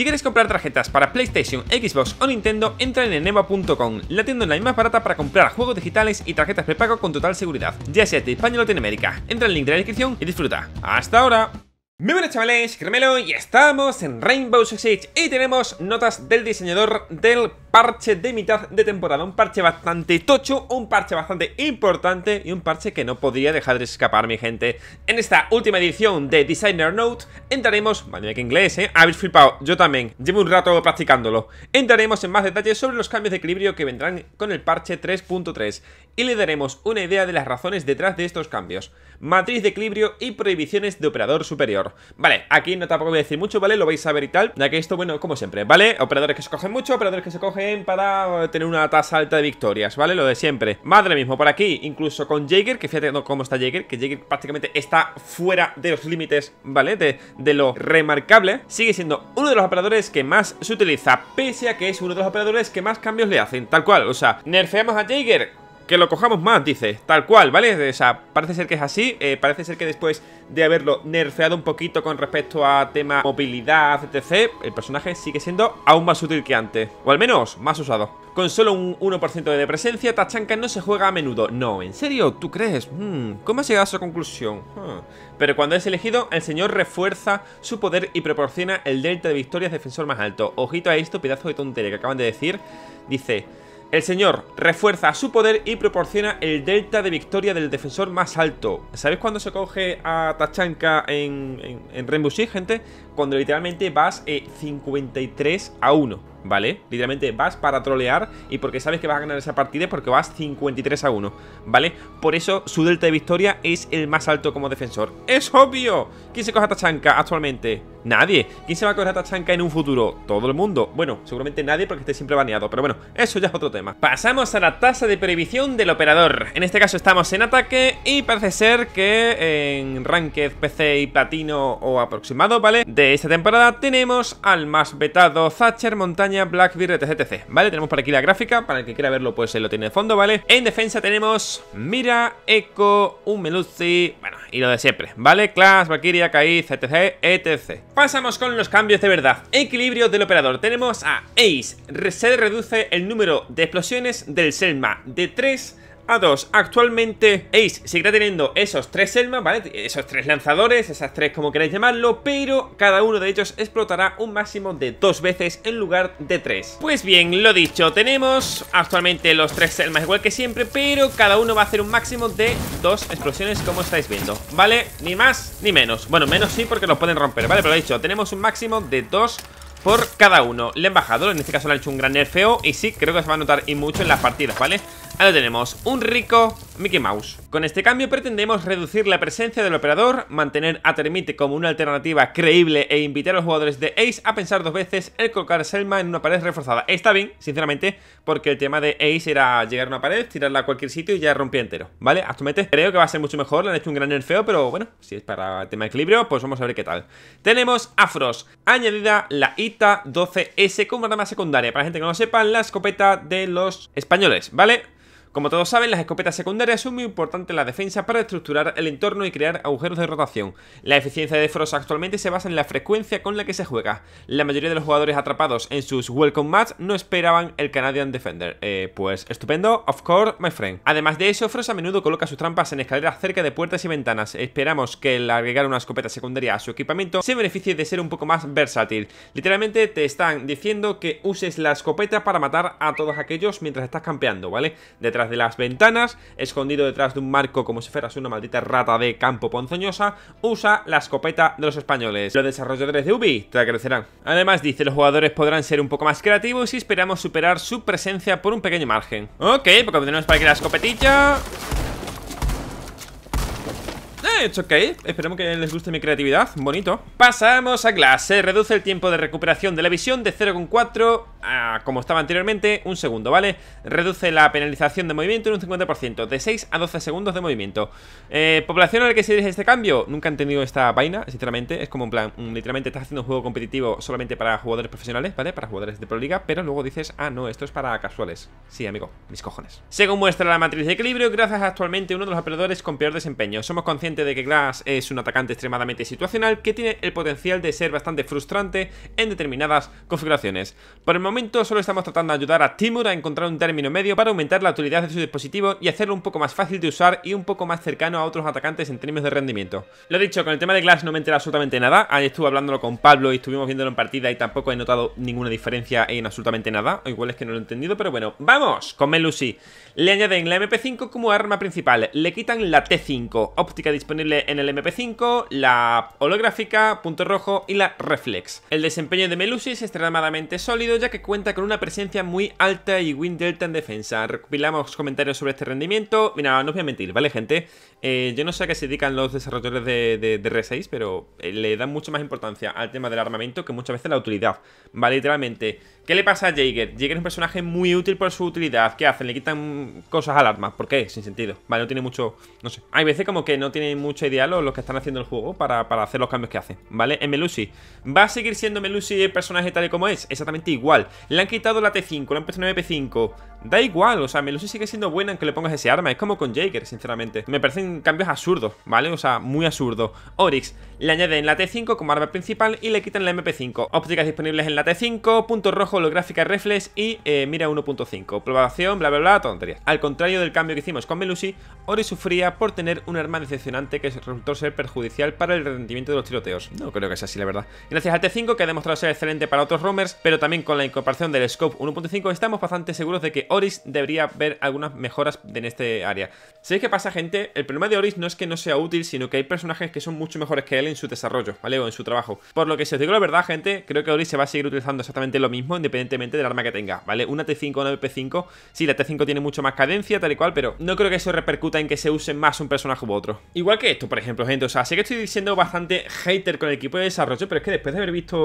Si quieres comprar tarjetas para PlayStation, Xbox o Nintendo, entra en enema.com, la tienda online más barata para comprar juegos digitales y tarjetas prepago con total seguridad, ya sea de España o Latinoamérica. Entra en el link de la descripción y disfruta. ¡Hasta ahora! Muy buenas chavales, y estamos en Rainbow Six y tenemos notas del diseñador del parche de mitad de temporada, un parche bastante tocho, un parche bastante importante y un parche que no podría dejar de escapar mi gente. En esta última edición de Designer Note entraremos, madre que inglés, eh, habéis flipado, yo también, llevo un rato practicándolo, entraremos en más detalles sobre los cambios de equilibrio que vendrán con el parche 3.3 y le daremos una idea de las razones detrás de estos cambios, matriz de equilibrio y prohibiciones de operador superior. Vale, aquí no tampoco voy a decir mucho, ¿vale? Lo vais a ver y tal, ya que esto, bueno, como siempre, ¿vale? Operadores que se cogen mucho, operadores que se cogen para tener una tasa alta de victorias, ¿vale? Lo de siempre Madre mismo, por aquí, incluso con Jaeger Que fíjate cómo está Jaeger, que Jaeger prácticamente está fuera de los límites, ¿vale? De, de lo remarcable Sigue siendo uno de los operadores que más se utiliza Pese a que es uno de los operadores que más cambios le hacen Tal cual, o sea, nerfeamos a Jaeger que lo cojamos más, dice, tal cual, ¿vale? O sea, parece ser que es así, eh, parece ser que después de haberlo nerfeado un poquito con respecto a tema movilidad, etc., el personaje sigue siendo aún más útil que antes, o al menos más usado. Con solo un 1% de presencia, Tachanka no se juega a menudo. No, ¿en serio? ¿Tú crees? Hmm, ¿Cómo has llegado a esa conclusión? Hmm. Pero cuando es elegido, el señor refuerza su poder y proporciona el delta de victorias defensor más alto. Ojito a esto, pedazo de tontería que acaban de decir. Dice... El señor refuerza su poder y proporciona el delta de victoria del defensor más alto. sabes cuando se coge a Tachanka en, en, Rainbow Six, gente? Cuando literalmente vas 53 eh, a 1. ¿vale? Literalmente vas para trolear y porque sabes que vas a ganar esa partida porque vas 53 a 1, ¿vale? Por eso su delta de victoria es el más alto como defensor. ¡Es obvio! ¿Quién se coge a Tachanka actualmente? Nadie. ¿Quién se va a coger a Tachanka en un futuro? Todo el mundo. Bueno, seguramente nadie porque esté siempre baneado, pero bueno, eso ya es otro tema. Pasamos a la tasa de prohibición del operador. En este caso estamos en ataque y parece ser que en Ranked, PC y Platino o aproximado, ¿vale? De esta temporada tenemos al más vetado Thatcher Montaña Blackbird Blackbeard, etc, etc, ¿Vale? Tenemos por aquí la gráfica, para el que quiera verlo pues se eh, lo tiene de fondo, ¿vale? En defensa tenemos Mira, Echo, un Meluzzi bueno, y lo de siempre, ¿vale? Clash, Valkyria, Kaiz, etc, etc. Pasamos con los cambios de verdad. Equilibrio del operador. Tenemos a Ace. Se reduce el número de explosiones del Selma de 3 a dos Actualmente Ace seguirá teniendo esos tres Selmas, ¿vale? Esos tres lanzadores, esas tres como queráis llamarlo, pero cada uno de ellos explotará un máximo de dos veces en lugar de tres. Pues bien, lo dicho, tenemos actualmente los tres Selmas igual que siempre, pero cada uno va a hacer un máximo de dos explosiones como estáis viendo, ¿vale? Ni más ni menos. Bueno, menos sí porque los pueden romper, ¿vale? Pero lo dicho, tenemos un máximo de dos por cada uno. Le han bajado, en este caso le han hecho un gran nerfeo y sí, creo que se va a notar y mucho en las partidas, ¿vale? Ahora tenemos, un rico Mickey Mouse. Con este cambio pretendemos reducir la presencia del operador, mantener a Termite como una alternativa creíble e invitar a los jugadores de Ace a pensar dos veces el colocar Selma en una pared reforzada. Está bien, sinceramente, porque el tema de Ace era llegar a una pared, tirarla a cualquier sitio y ya rompía entero, ¿vale? metes. creo que va a ser mucho mejor, le han hecho un gran nerfeo, pero bueno, si es para el tema de equilibrio, pues vamos a ver qué tal. Tenemos a añadida la ITA 12S como arma secundaria. Para la gente que no lo sepa, la escopeta de los españoles, ¿vale? Como todos saben, las escopetas secundarias son muy importantes en la defensa para estructurar el entorno y crear agujeros de rotación. La eficiencia de Frost actualmente se basa en la frecuencia con la que se juega. La mayoría de los jugadores atrapados en sus Welcome Match no esperaban el Canadian Defender. Eh, pues estupendo, of course, my friend. Además de eso, Frost a menudo coloca sus trampas en escaleras cerca de puertas y ventanas. Esperamos que el agregar una escopeta secundaria a su equipamiento se beneficie de ser un poco más versátil. Literalmente te están diciendo que uses la escopeta para matar a todos aquellos mientras estás campeando, ¿vale? Detrás de las ventanas, escondido detrás de un marco como si fueras una maldita rata de campo ponzoñosa, usa la escopeta de los españoles. Los desarrolladores de Ubi te agradecerán. Además dice, los jugadores podrán ser un poco más creativos y esperamos superar su presencia por un pequeño margen. Ok, porque tenemos para aquí la escopetilla... Eh, it's ok, esperemos que les guste mi creatividad Bonito Pasamos a clase. reduce el tiempo de recuperación de la visión de 0,4 como estaba anteriormente, un segundo, ¿vale? Reduce la penalización de movimiento en un 50%, de 6 a 12 segundos de movimiento. Eh, ¿Población a la que se dirige este cambio? Nunca han tenido esta vaina, sinceramente. Es como un plan, mm, literalmente estás haciendo un juego competitivo solamente para jugadores profesionales, ¿vale? Para jugadores de proliga, pero luego dices, ah, no, esto es para casuales. Sí, amigo, mis cojones. Según muestra la matriz de equilibrio, gracias a actualmente uno de los operadores con peor desempeño. Somos conscientes de que Glass es un atacante extremadamente situacional que tiene el potencial de ser bastante frustrante en determinadas configuraciones. Por el momento, momento solo estamos tratando de ayudar a Timur a encontrar un término medio para aumentar la utilidad de su dispositivo y hacerlo un poco más fácil de usar y un poco más cercano a otros atacantes en términos de rendimiento. Lo dicho, con el tema de Glass no me enteré absolutamente nada, ahí estuve hablándolo con Pablo y estuvimos viéndolo en partida y tampoco he notado ninguna diferencia en absolutamente nada, o igual es que no lo he entendido, pero bueno, ¡vamos! Con Melusi. Le añaden la MP5 como arma principal, le quitan la T5, óptica disponible en el MP5, la holográfica, punto rojo y la reflex. El desempeño de Melusi es extremadamente sólido ya que cuenta con una presencia muy alta y win delta en defensa. Recopilamos comentarios sobre este rendimiento. Mira, no os voy a mentir, ¿vale, gente? Eh, yo no sé a qué se dedican los desarrolladores de, R6, pero eh, le dan mucho más importancia al tema del armamento que muchas veces la utilidad. Vale, literalmente. ¿Qué le pasa a Jaeger? Jaeger es un personaje muy útil por su utilidad. ¿Qué hacen? Le quitan cosas al arma. ¿Por qué? Sin sentido. Vale, no tiene mucho... No sé. Hay veces como que no tienen mucho ideal los, que están haciendo el juego para, para hacer los cambios que hacen. ¿Vale? En Melusi. ¿Va a seguir siendo Melusi el personaje tal y como es? Exactamente igual. Le han quitado la T5, le han puesto una MP5. Da igual, o sea, Melusi sigue siendo buena aunque le pongas ese arma. Es como con Jaker, sinceramente. Me parecen cambios absurdos, ¿vale? O sea, muy absurdo. Oryx, le añaden la T5 como arma principal y le quitan la MP5. Ópticas disponibles en la T5, punto rojo, holográfica, reflex y eh, mira 1.5. Probación, bla, bla, bla, tontería Al contrario del cambio que hicimos con Melusi, Oryx sufría por tener un arma decepcionante que resultó ser perjudicial para el rendimiento de los tiroteos. No creo que sea así, la verdad. Gracias al T5, que ha demostrado ser excelente para otros roamers, pero también con la comparación del Scope 1.5 estamos bastante seguros de que Oris debería ver algunas mejoras en este área. ¿Sabéis que pasa, gente? El problema de Oris no es que no sea útil, sino que hay personajes que son mucho mejores que él en su desarrollo, ¿vale? O en su trabajo. Por lo que si os digo la verdad, gente, creo que Oris se va a seguir utilizando exactamente lo mismo independientemente del arma que tenga, ¿vale? Una T5 o una P5, sí, la T5 tiene mucho más cadencia, tal y cual, pero no creo que eso repercuta en que se use más un personaje u otro. Igual que esto, por ejemplo, gente, o sea, sé que estoy diciendo bastante hater con el equipo de desarrollo, pero es que después de haber visto,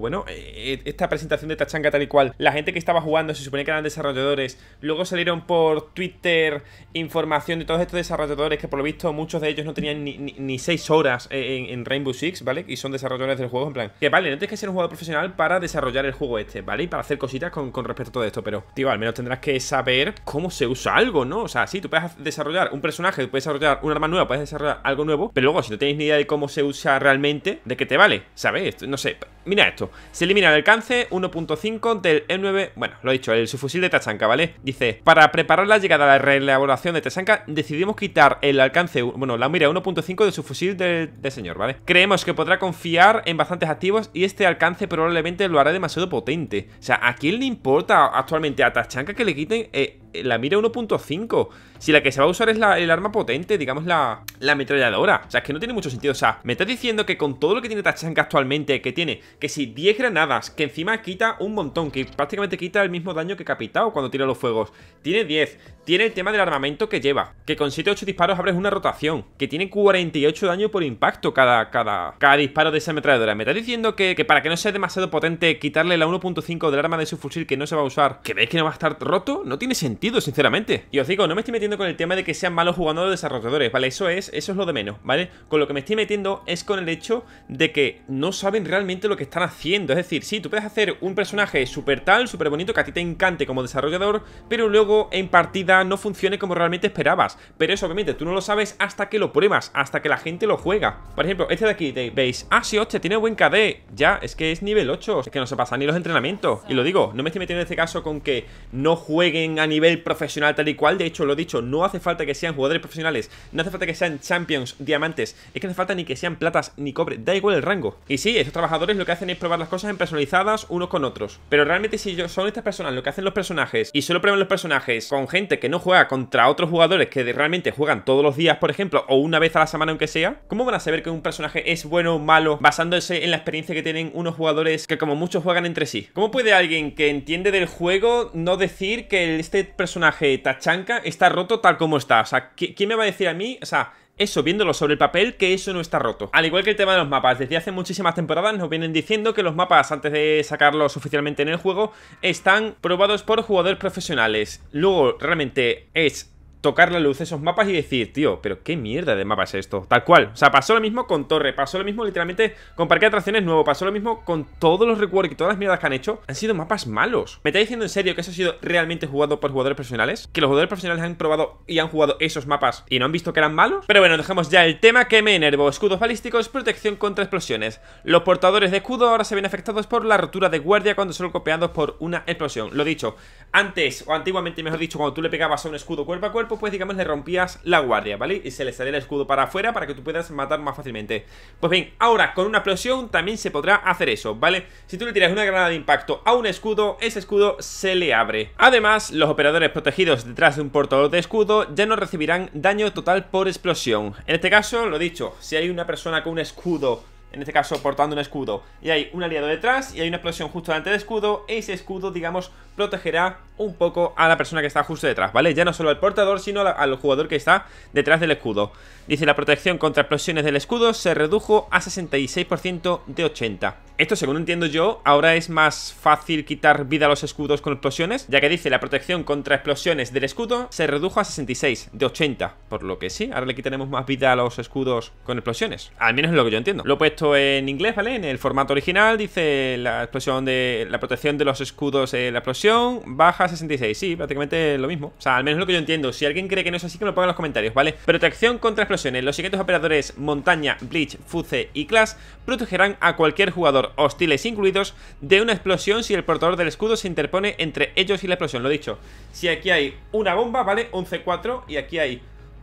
bueno, eh, esta presentación de Tachanga tal y cual, la gente que estaba jugando, se suponía que eran desarrolladores, luego salieron por Twitter información de todos estos desarrolladores que por lo visto muchos de ellos no tenían ni, ni, seis horas en, Rainbow Six, ¿vale? Y son desarrolladores del juego, en plan, que vale, no tienes que ser un jugador profesional para desarrollar el juego este, ¿vale? Y para hacer cositas con, respecto a todo esto, pero, tío, al menos tendrás que saber cómo se usa algo, ¿no? O sea, sí, tú puedes desarrollar un personaje, puedes desarrollar un arma nueva, puedes desarrollar algo nuevo, pero luego si no tenéis ni idea de cómo se usa realmente, ¿de qué te vale? ¿Sabes? No sé, mira esto, se elimina el alcance 1.5 con el M9, bueno, lo he dicho, el subfusil de Tachanka, ¿vale? Dice, para preparar la llegada a la reelaboración de Tachanka, decidimos quitar el alcance, bueno, la mira 1.5 de su fusil de, señor, ¿vale? Creemos que podrá confiar en bastantes activos y este alcance probablemente lo hará demasiado potente. O sea, ¿a quién le importa actualmente a Tachanka que le quiten eh, la mira 1.5. Si la que se va a usar es la, el arma potente, digamos la, la ametralladora. O sea, es que no tiene mucho sentido. O sea, me estás diciendo que con todo lo que tiene Tachanka actualmente, que tiene, que si 10 granadas, que encima quita un montón, que prácticamente quita el mismo daño que Capitao cuando tira los fuegos. Tiene 10. Tiene el tema del armamento que lleva. Que con 7 o 8 disparos abres una rotación. Que tiene 48 daño por impacto cada, cada, cada disparo de esa ametralladora. Me estás diciendo que, para que no sea demasiado potente, quitarle la 1.5 del arma de su fusil que no se va a usar, Que veis que no va a estar roto? No tiene sentido sinceramente. Y os digo, no me estoy metiendo con el tema de que sean malos jugando los desarrolladores, ¿vale? Eso es, eso es lo de menos, ¿vale? Con lo que me estoy metiendo es con el hecho de que no saben realmente lo que están haciendo. Es decir, si, tú puedes hacer un personaje súper tal, súper bonito, que a ti te encante como desarrollador, pero luego en partida no funcione como realmente esperabas. Pero eso, obviamente, tú no lo sabes hasta que lo pruebas, hasta que la gente lo juega. Por ejemplo, este de aquí, de, veis, ah, sí, hostia, tiene buen KD. Ya, es que es nivel 8, es que no se pasan ni los entrenamientos. Y lo digo, no me estoy metiendo en este caso con que no jueguen a nivel profesional tal y cual. De hecho, lo he dicho, no hace falta que sean jugadores profesionales, no hace falta que sean champions, diamantes, es que hace falta ni que sean platas ni cobre, da igual el rango. Y sí, estos trabajadores lo que hacen es probar las cosas en personalizadas unos con otros. Pero realmente si son estas personas lo que hacen los personajes y solo prueban los personajes con gente que no juega contra otros jugadores que realmente juegan todos los días, por ejemplo, o una vez a la semana aunque sea, ¿cómo van a saber que un personaje es bueno o malo basándose en la experiencia que tienen unos jugadores que como muchos juegan entre sí? ¿Cómo puede alguien que entiende del juego no decir que este personaje personaje Tachanka está roto tal como está. O sea, ¿quién me va a decir a mí? O sea, eso, viéndolo sobre el papel, que eso no está roto. Al igual que el tema de los mapas, desde hace muchísimas temporadas nos vienen diciendo que los mapas, antes de sacarlos oficialmente en el juego, están probados por jugadores profesionales. Luego, realmente es tocar la luz esos mapas y decir, tío, pero qué mierda de mapas es esto. Tal cual. O sea, pasó lo mismo con Torre, pasó lo mismo literalmente con Parque de Atracciones Nuevo, pasó lo mismo con todos los rework y todas las mierdas que han hecho. Han sido mapas malos. ¿Me está diciendo en serio que eso ha sido realmente jugado por jugadores profesionales? ¿Que los jugadores profesionales han probado y han jugado esos mapas y no han visto que eran malos? Pero bueno, dejamos ya el tema que me enervo. Escudos balísticos, protección contra explosiones. Los portadores de escudo ahora se ven afectados por la rotura de guardia cuando son golpeados por una explosión. Lo dicho, antes o antiguamente, mejor dicho, cuando tú le pegabas a un escudo cuerpo a cuerpo, pues digamos le rompías la guardia, ¿vale? Y se le salía el escudo para afuera para que tú puedas matar más fácilmente Pues bien, ahora con una explosión también se podrá hacer eso, ¿vale? Si tú le tiras una granada de impacto a un escudo, ese escudo se le abre Además, los operadores protegidos detrás de un portador de escudo ya no recibirán daño total por explosión En este caso, lo dicho, si hay una persona con un escudo en este caso portando un escudo. Y hay un aliado detrás y hay una explosión justo delante del escudo. Ese escudo, digamos, protegerá un poco a la persona que está justo detrás, ¿vale? Ya no solo al portador, sino al jugador que está detrás del escudo. Dice, la protección contra explosiones del escudo se redujo a 66% de 80. Esto, según entiendo yo, ahora es más fácil quitar vida a los escudos con explosiones, ya que dice, la protección contra explosiones del escudo se redujo a 66 de 80. Por lo que sí, ahora le quitaremos más vida a los escudos con explosiones. Al menos es lo que yo entiendo. Lo he puesto en inglés, ¿vale? En el formato original dice la explosión de la protección de los escudos, en la explosión baja 66. Sí, prácticamente lo mismo. O sea, al menos lo que yo entiendo. Si alguien cree que no es así, que me lo ponga en los comentarios, ¿vale? Protección contra explosiones. Los siguientes operadores Montaña, Bleach, Fuce y class protegerán a cualquier jugador, hostiles incluidos, de una explosión si el portador del escudo se interpone entre ellos y la explosión. Lo dicho, si aquí hay una bomba, ¿vale? 11-4 y aquí hay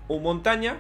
un montaña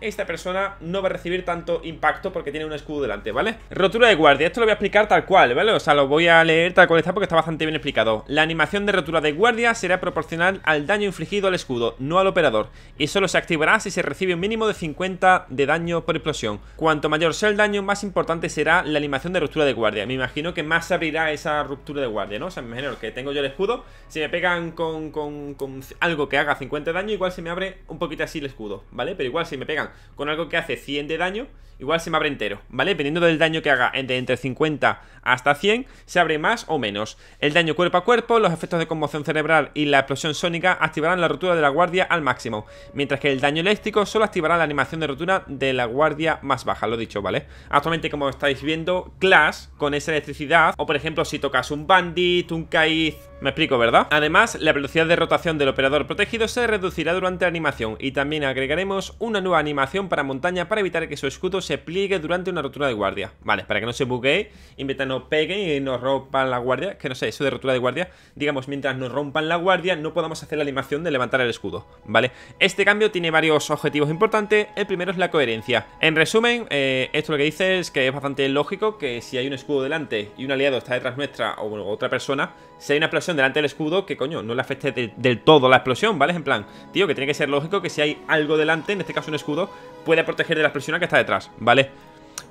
esta persona no va a recibir tanto impacto porque tiene un escudo delante, ¿vale? Rotura de guardia, esto lo voy a explicar tal cual, ¿vale? O sea, lo voy a leer tal cual está porque está bastante bien explicado La animación de rotura de guardia será proporcional al daño infligido al escudo, no al operador Y solo se activará si se recibe un mínimo de 50 de daño por explosión Cuanto mayor sea el daño, más importante será la animación de rotura de guardia Me imagino que más se abrirá esa ruptura de guardia, ¿no? O sea, me imagino que tengo yo el escudo Si me pegan con, con algo que haga 50 de daño, igual se me abre un poquito así el escudo, ¿vale? Pero igual si me pegan con algo que hace 100 de daño, igual se me abre entero, ¿vale? Dependiendo del daño que haga, entre, entre 50 hasta 100, se abre más o menos. El daño cuerpo a cuerpo, los efectos de conmoción cerebral y la explosión sónica activarán la rotura de la guardia al máximo, mientras que el daño eléctrico solo activará la animación de rotura de la guardia más baja, lo dicho, ¿vale? Actualmente, como estáis viendo, Clash, con esa electricidad, o por ejemplo, si tocas un Bandit, un Kaiz... Me explico, ¿verdad? Además, la velocidad de rotación del operador protegido se reducirá durante la animación y también agregaremos una nueva animación para montaña para evitar que su escudo se pliegue durante una rotura de guardia. Vale, para que no se buguee, que no peguen y nos rompan la guardia. Que no sé, eso de rotura de guardia. Digamos, mientras nos rompan la guardia, no podamos hacer la animación de levantar el escudo. Vale, este cambio tiene varios objetivos importantes. El primero es la coherencia. En resumen, eh, esto lo que dice es que es bastante lógico que si hay un escudo delante y un aliado está detrás nuestra o otra persona, si hay una explosión delante del escudo, que coño, no le afecte del todo la explosión, ¿vale? En plan, tío, que tiene que ser lógico que si hay algo delante, en este caso un escudo, puede proteger de la presiones que está detrás, ¿vale?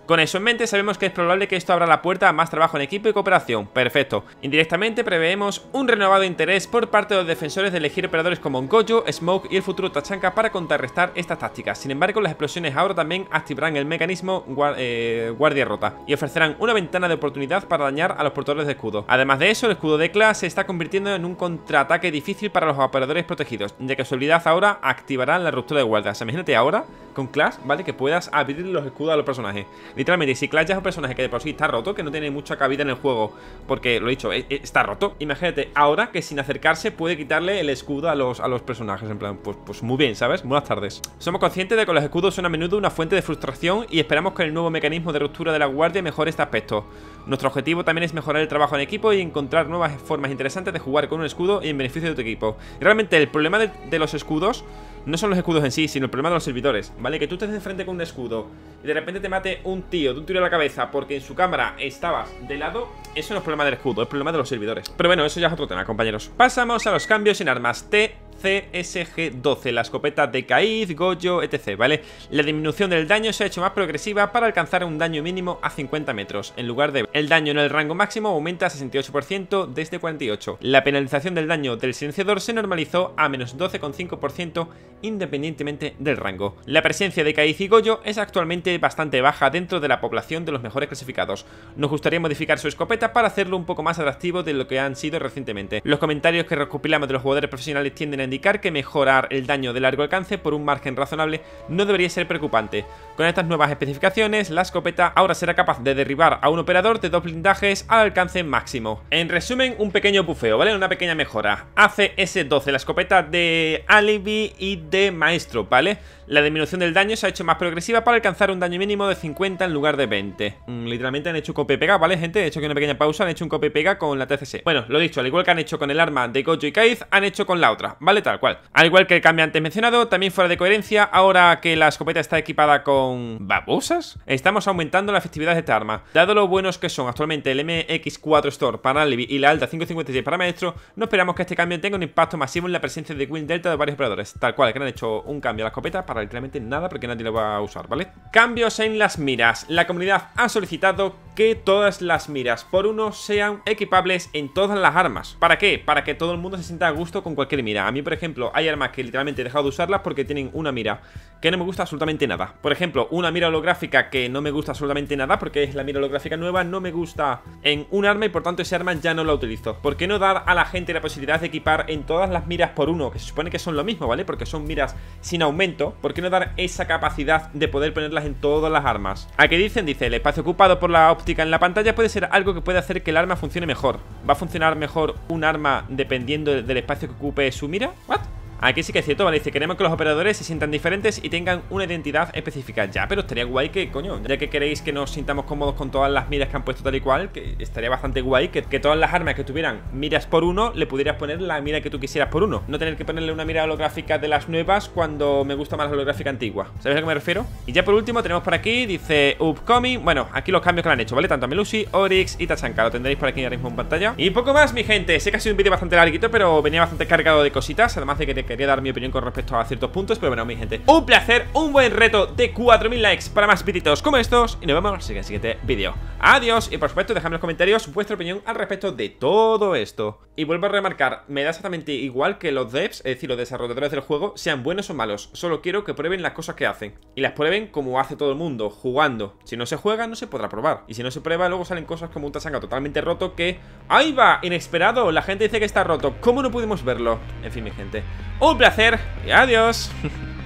Con eso en mente sabemos que es probable que esto abra la puerta a más trabajo en equipo y cooperación. Perfecto. Indirectamente preveemos un renovado interés por parte de los defensores de elegir operadores como Gojo, Smoke y el futuro Tachanka para contrarrestar estas tácticas. Sin embargo, las explosiones ahora también activarán el mecanismo eh, guardia rota y ofrecerán una ventana de oportunidad para dañar a los portadores de escudo. Además de eso, el escudo de Clash se está convirtiendo en un contraataque difícil para los operadores protegidos, ya que su habilidad ahora activará la ruptura de guardias. Imagínate ahora con Clash, ¿vale? Que puedas abrir los escudos a los personajes. Literalmente, si Clash es un personaje que de por sí está roto, que no tiene mucha cabida en el juego, porque lo he dicho, eh, eh, está roto. Imagínate, ahora que sin acercarse puede quitarle el escudo a los, a los personajes, en plan, pues, pues, muy bien, ¿sabes? Buenas tardes. Somos conscientes de que los escudos son a menudo una fuente de frustración y esperamos que el nuevo mecanismo de ruptura de la guardia mejore este aspecto. Nuestro objetivo también es mejorar el trabajo en equipo y encontrar nuevas formas interesantes de jugar con un escudo y en beneficio de tu equipo. Y realmente el problema de los escudos no son los escudos en sí, sino el problema de los servidores, ¿vale? Que tú estés de con un escudo y de repente te mate un tío de un tiro a la cabeza porque en su cámara estabas de lado, eso no es problema del escudo, es problema de los servidores. Pero bueno, eso ya es otro tema, compañeros. Pasamos a los cambios en armas T CSG-12, la escopeta de Caiz, Goyo, etc. ¿vale? La disminución del daño se ha hecho más progresiva para alcanzar un daño mínimo a 50 metros, en lugar de el daño en el rango máximo aumenta a 68% desde 48. La penalización del daño del silenciador se normalizó a menos 12,5% independientemente del rango. La presencia de Caiz y Goyo es actualmente bastante baja dentro de la población de los mejores clasificados. Nos gustaría modificar su escopeta para hacerlo un poco más atractivo de lo que han sido recientemente. Los comentarios que recopilamos de los jugadores profesionales tienden a indicar que mejorar el daño de largo alcance por un margen razonable no debería ser preocupante. Con estas nuevas especificaciones, la escopeta ahora será capaz de derribar a un operador de dos blindajes al alcance máximo. En resumen, un pequeño bufeo, ¿vale? Una pequeña mejora. ACS-12, la escopeta de Alibi y de Maestro, ¿vale? La disminución del daño se ha hecho más progresiva para alcanzar un daño mínimo de 50 en lugar de 20. Mm, literalmente han hecho copy pega ¿vale, gente? He hecho que una pequeña pausa, han hecho un copy pega con la TCC. Bueno, lo dicho, al igual que han hecho con el arma de Gojo y Kaiz, han hecho con la otra, ¿vale? Tal cual. Al igual que el cambio antes mencionado, también fuera de coherencia, ahora que la escopeta está equipada con... ¿Babosas? Estamos aumentando la efectividad de esta arma. Dado lo buenos que son actualmente el MX4 Store para Alibi y la Alta 556 para Maestro, no esperamos que este cambio tenga un impacto masivo en la presencia de Queen Delta de varios operadores. Tal cual, que han hecho un cambio a la escopeta para literalmente nada porque nadie lo va a usar, ¿vale? Cambios en las miras. La comunidad ha solicitado que todas las miras por uno sean equipables en todas las armas. ¿Para qué? Para que todo el mundo se sienta a gusto con cualquier mira. A mí, por ejemplo, hay armas que literalmente he dejado de usarlas porque tienen una mira que no me gusta absolutamente nada. Por ejemplo, una mira holográfica que no me gusta absolutamente nada porque es la mira holográfica nueva, no me gusta en un arma y por tanto ese arma ya no la utilizo. ¿Por qué no dar a la gente la posibilidad de equipar en todas las miras por uno? Que se supone que son lo mismo, ¿vale? Porque son miras sin aumento. ¿Por qué no dar esa capacidad de poder ponerlas en todas las armas? ¿A qué dicen? Dice, el espacio ocupado por la óptica en la pantalla puede ser algo que puede hacer que el arma funcione mejor. ¿Va a funcionar mejor un arma dependiendo del espacio que ocupe su mira? ¿What? Aquí sí que es cierto, vale, dice, queremos que los operadores se sientan diferentes y tengan una identidad específica Ya, pero estaría guay que, coño, ya que queréis que nos sintamos cómodos con todas las miras que han puesto tal y cual que Estaría bastante guay que, todas las armas que tuvieran miras por uno, le pudieras poner la mira que tú quisieras por uno No tener que ponerle una mira holográfica de las nuevas cuando me gusta más la holográfica antigua ¿sabéis a qué me refiero? Y ya por último tenemos por aquí, dice Upcoming Bueno, aquí los cambios que han hecho, ¿vale? Tanto a Melusi, Oryx y Tachanka Lo tendréis por aquí ahora mismo en pantalla Y poco más, mi gente, sé que ha sido un vídeo bastante larguito, pero venía bastante cargado de cositas Además de que te quería dar mi opinión con respecto a ciertos puntos Pero bueno, mi gente, un placer, un buen reto de 4000 likes para más pititos como estos Y nos vemos en el siguiente vídeo Adiós, y por supuesto, dejadme en los comentarios vuestra opinión al respecto de todo esto Y vuelvo a remarcar, me da exactamente igual que los devs, es decir, los desarrolladores del juego Sean buenos o malos, solo quiero que prueben las cosas que hacen Y las prueben como hace todo el mundo, jugando Si no se juega, no se podrá probar Y si no se prueba, luego salen cosas como un tasanga totalmente roto que... ¡Ahí va! Inesperado, la gente dice que está roto ¿Cómo no pudimos verlo? En fin, mi gente un placer y adiós.